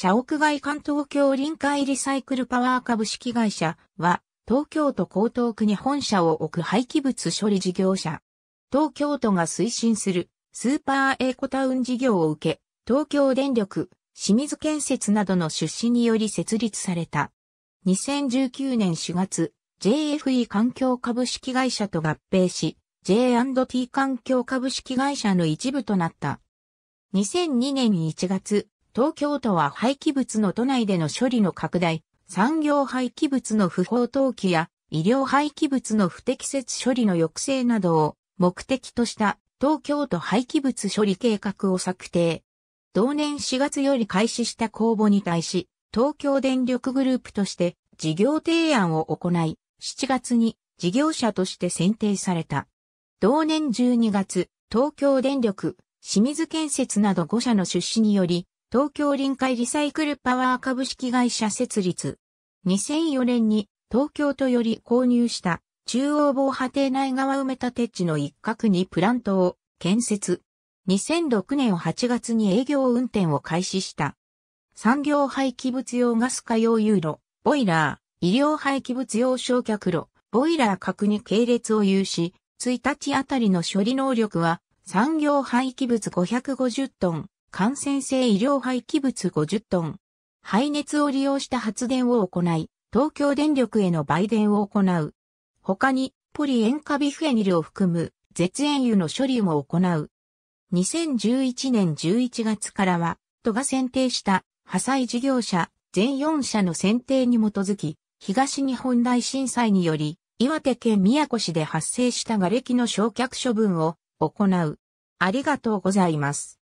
社屋外関東京臨海リサイクルパワー株式会社は、東京都江東区に本社を置く廃棄物処理事業者。東京都が推進するスーパーエコタウン事業を受け、東京電力、清水建設などの出資により設立された。2019年4月、JFE 環境株式会社と合併し、J&T 環境株式会社の一部となった。2002年1月、東京都は廃棄物の都内での処理の拡大、産業廃棄物の不法投棄や医療廃棄物の不適切処理の抑制などを目的とした東京都廃棄物処理計画を策定。同年4月より開始した公募に対し、東京電力グループとして事業提案を行い、7月に事業者として選定された。同年12月、東京電力、清水建設など5社の出資により、東京臨海リサイクルパワー株式会社設立。2004年に東京都より購入した中央防波堤内側埋め立て地の一角にプラントを建設。2006年8月に営業運転を開始した。産業廃棄物用ガス化用ユーロ、ボイラー、医療廃棄物用焼却炉、ボイラー核に系列を有し、1日あたりの処理能力は産業廃棄物550トン、感染性医療廃棄物50トン、排熱を利用した発電を行い、東京電力への売電を行う。他に、ポリ塩化ビフェニルを含む絶塩油の処理も行う。2011年11月からは、都が選定した破砕事業者全4社の選定に基づき、東日本大震災により、岩手県宮古市で発生した瓦礫の焼却処分を行う。ありがとうございます。